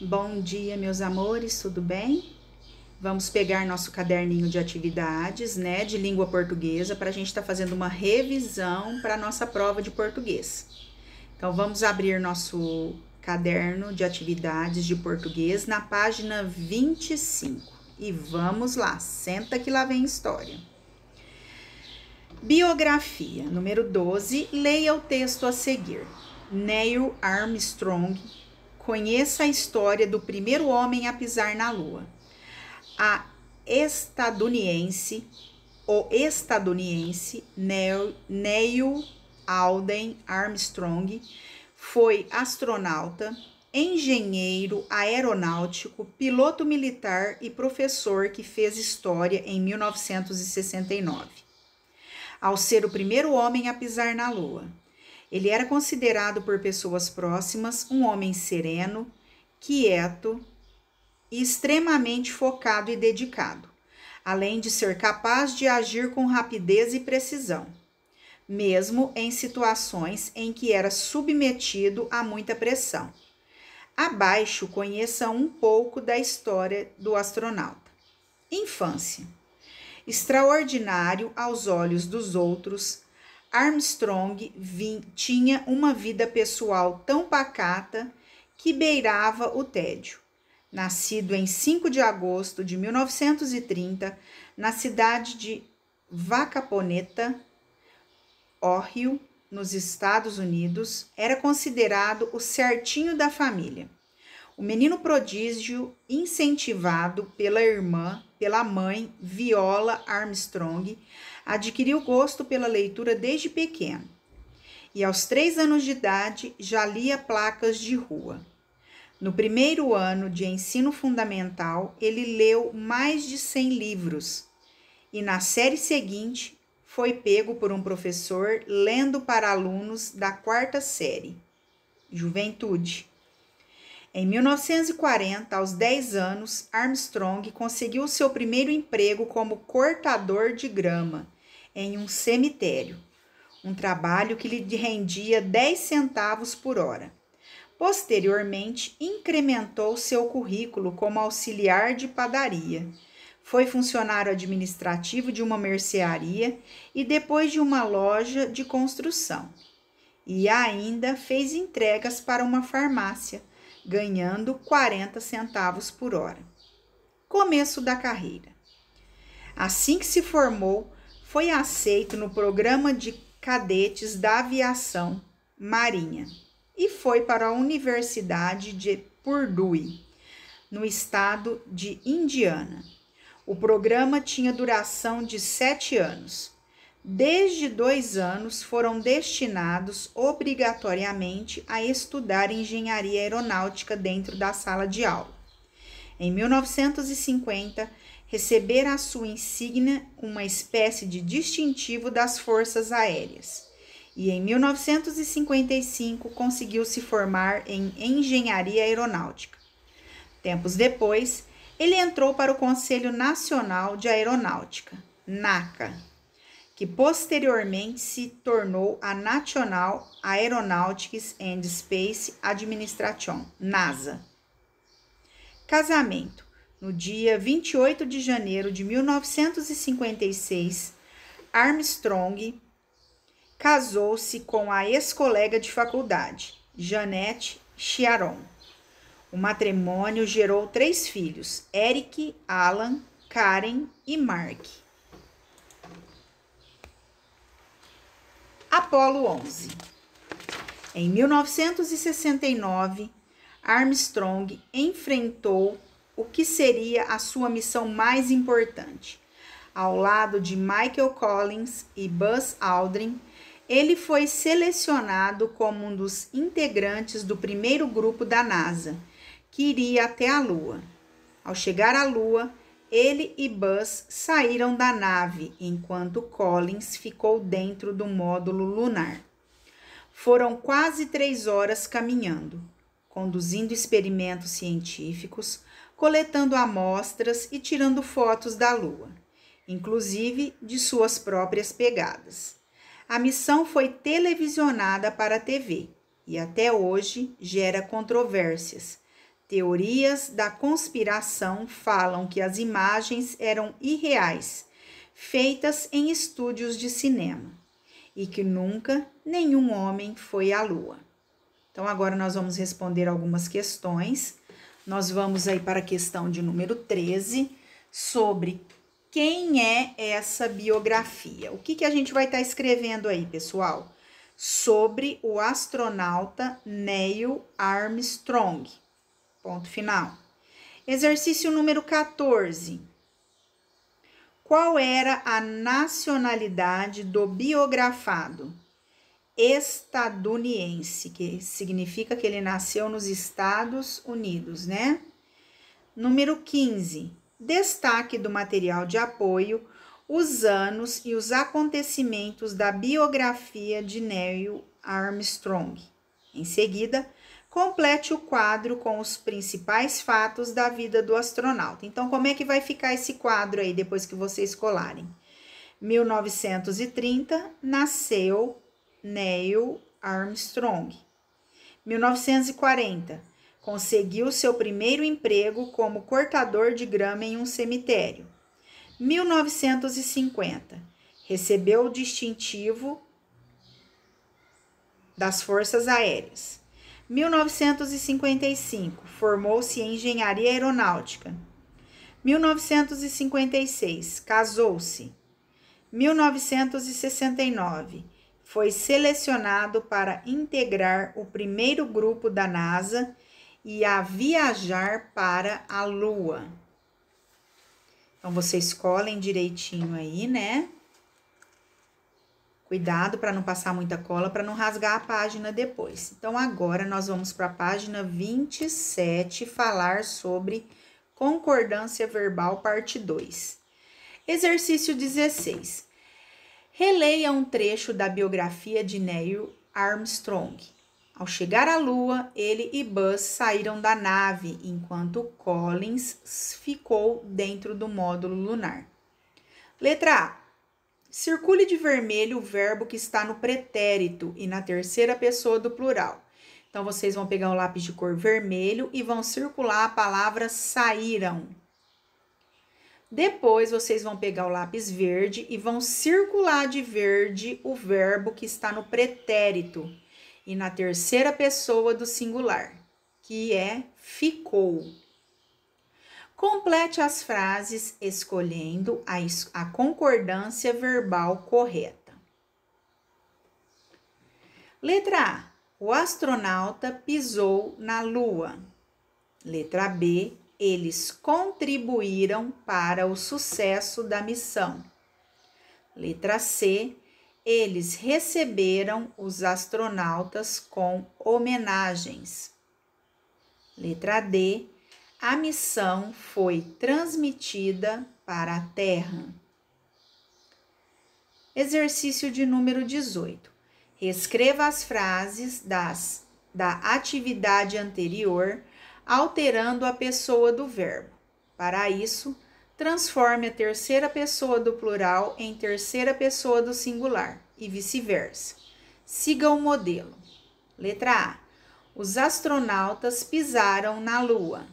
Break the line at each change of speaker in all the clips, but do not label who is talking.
Bom dia, meus amores, tudo bem? Vamos pegar nosso caderninho de atividades, né, de língua portuguesa, para a gente estar tá fazendo uma revisão para a nossa prova de português. Então, vamos abrir nosso caderno de atividades de português na página 25. E vamos lá, senta que lá vem história. Biografia, número 12, leia o texto a seguir. Neil Armstrong Conheça a história do primeiro homem a pisar na Lua. A estadunidense, o estadunidense Neil Alden Armstrong foi astronauta, engenheiro aeronáutico, piloto militar e professor que fez história em 1969, ao ser o primeiro homem a pisar na Lua. Ele era considerado por pessoas próximas um homem sereno, quieto e extremamente focado e dedicado, além de ser capaz de agir com rapidez e precisão, mesmo em situações em que era submetido a muita pressão. Abaixo conheça um pouco da história do astronauta. Infância. Extraordinário aos olhos dos outros, Armstrong vim, tinha uma vida pessoal tão pacata que beirava o tédio. Nascido em 5 de agosto de 1930, na cidade de Vacaponeta, Ohio, nos Estados Unidos, era considerado o certinho da família. O menino prodígio, incentivado pela irmã, pela mãe Viola Armstrong, adquiriu gosto pela leitura desde pequeno e, aos três anos de idade, já lia placas de rua. No primeiro ano de ensino fundamental, ele leu mais de 100 livros e, na série seguinte, foi pego por um professor lendo para alunos da quarta série, Juventude em 1940, aos 10 anos, Armstrong conseguiu seu primeiro emprego como cortador de grama em um cemitério, um trabalho que lhe rendia 10 centavos por hora. Posteriormente, incrementou seu currículo como auxiliar de padaria. Foi funcionário administrativo de uma mercearia e depois de uma loja de construção. E ainda fez entregas para uma farmácia ganhando 40 centavos por hora. Começo da carreira. Assim que se formou, foi aceito no programa de cadetes da aviação marinha e foi para a Universidade de Purdue, no estado de Indiana. O programa tinha duração de sete anos desde dois anos foram destinados obrigatoriamente a estudar engenharia aeronáutica dentro da sala de aula. Em 1950, recebera a sua insígnia uma espécie de distintivo das forças aéreas. E em 1955 conseguiu se formar em engenharia aeronáutica. Tempos depois, ele entrou para o Conselho Nacional de Aeronáutica, NACA, que posteriormente se tornou a National Aeronautics and Space Administration, NASA. Casamento. No dia 28 de janeiro de 1956, Armstrong casou-se com a ex-colega de faculdade, Janete Chiaron. O matrimônio gerou três filhos: Eric, Alan, Karen e Mark. Apolo 11. Em 1969, Armstrong enfrentou o que seria a sua missão mais importante. Ao lado de Michael Collins e Buzz Aldrin, ele foi selecionado como um dos integrantes do primeiro grupo da NASA, que iria até a Lua. Ao chegar à Lua, ele e Buzz saíram da nave, enquanto Collins ficou dentro do módulo lunar. Foram quase três horas caminhando, conduzindo experimentos científicos, coletando amostras e tirando fotos da Lua, inclusive de suas próprias pegadas. A missão foi televisionada para a TV e até hoje gera controvérsias Teorias da conspiração falam que as imagens eram irreais, feitas em estúdios de cinema, e que nunca nenhum homem foi à Lua. Então, agora nós vamos responder algumas questões. Nós vamos aí para a questão de número 13, sobre quem é essa biografia. O que, que a gente vai estar tá escrevendo aí, pessoal? Sobre o astronauta Neil Armstrong Ponto final. Exercício número 14. Qual era a nacionalidade do biografado? Estadunidense, que significa que ele nasceu nos Estados Unidos, né? Número 15. Destaque do material de apoio, os anos e os acontecimentos da biografia de Neil Armstrong. Em seguida, complete o quadro com os principais fatos da vida do astronauta. Então, como é que vai ficar esse quadro aí depois que vocês colarem? 1930 nasceu Neil Armstrong. 1940 conseguiu seu primeiro emprego como cortador de grama em um cemitério. 1950 recebeu o distintivo das Forças Aéreas. 1955, formou-se em engenharia aeronáutica. 1956, casou-se. 1969, foi selecionado para integrar o primeiro grupo da NASA e a viajar para a Lua. Então, vocês escolhem direitinho aí, né? Cuidado para não passar muita cola, para não rasgar a página depois. Então, agora nós vamos para a página 27 falar sobre concordância verbal, parte 2. Exercício 16. Releia um trecho da biografia de Neil Armstrong. Ao chegar à Lua, ele e Buzz saíram da nave, enquanto Collins ficou dentro do módulo lunar. Letra A. Circule de vermelho o verbo que está no pretérito e na terceira pessoa do plural. Então, vocês vão pegar um lápis de cor vermelho e vão circular a palavra saíram. Depois, vocês vão pegar o lápis verde e vão circular de verde o verbo que está no pretérito e na terceira pessoa do singular, que é ficou. Complete as frases escolhendo a, a concordância verbal correta. Letra A. O astronauta pisou na Lua. Letra B. Eles contribuíram para o sucesso da missão. Letra C. Eles receberam os astronautas com homenagens. Letra D a missão foi transmitida para a Terra. Exercício de número 18. Escreva as frases das, da atividade anterior, alterando a pessoa do verbo. Para isso, transforme a terceira pessoa do plural em terceira pessoa do singular e vice-versa. Siga o modelo. Letra A. Os astronautas pisaram na Lua.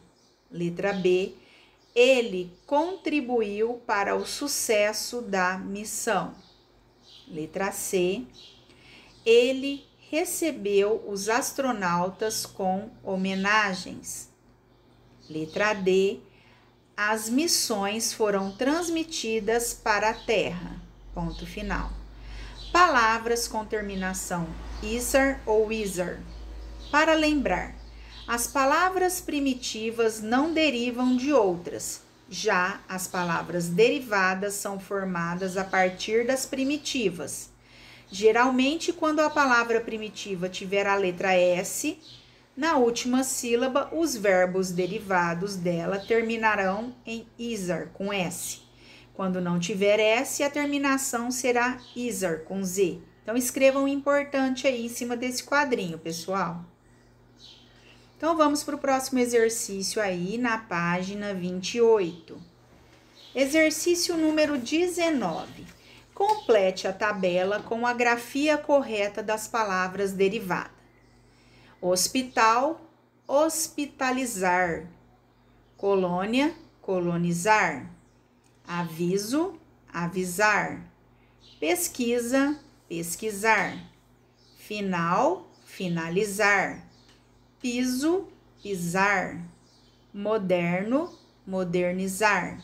Letra B. Ele contribuiu para o sucesso da missão. Letra C. Ele recebeu os astronautas com homenagens. Letra D. As missões foram transmitidas para a Terra. Ponto final. Palavras com terminação isar ou isar. Para lembrar, as palavras primitivas não derivam de outras, já as palavras derivadas são formadas a partir das primitivas. Geralmente, quando a palavra primitiva tiver a letra S, na última sílaba, os verbos derivados dela terminarão em isar, com S. Quando não tiver S, a terminação será isar, com Z. Então, escrevam importante aí em cima desse quadrinho, pessoal. Então, vamos para o próximo exercício aí na página 28. Exercício número 19. Complete a tabela com a grafia correta das palavras derivadas. Hospital, hospitalizar. Colônia, colonizar. Aviso, avisar. Pesquisa, pesquisar. Final, finalizar piso, pisar, moderno, modernizar.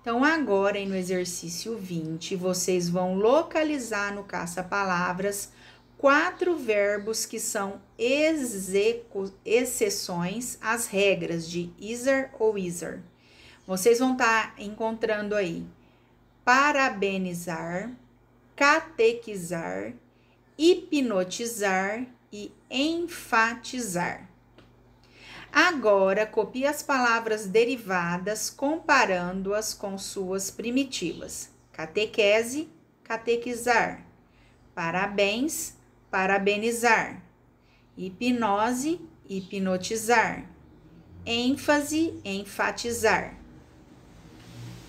Então, agora no exercício 20, vocês vão localizar no caça-palavras quatro verbos que são exceções às regras de iser ou iser. Vocês vão estar tá encontrando aí parabenizar, catequizar, hipnotizar e enfatizar. Agora, copie as palavras derivadas comparando-as com suas primitivas. Catequese, catequizar. Parabéns, parabenizar. Hipnose, hipnotizar. ênfase, enfatizar.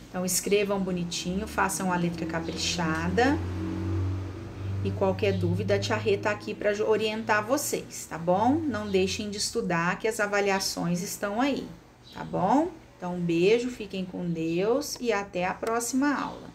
Então, escrevam bonitinho, façam a letra caprichada. E qualquer dúvida, a Tia Rê tá aqui para orientar vocês, tá bom? Não deixem de estudar, que as avaliações estão aí, tá bom? Então, um beijo, fiquem com Deus e até a próxima aula.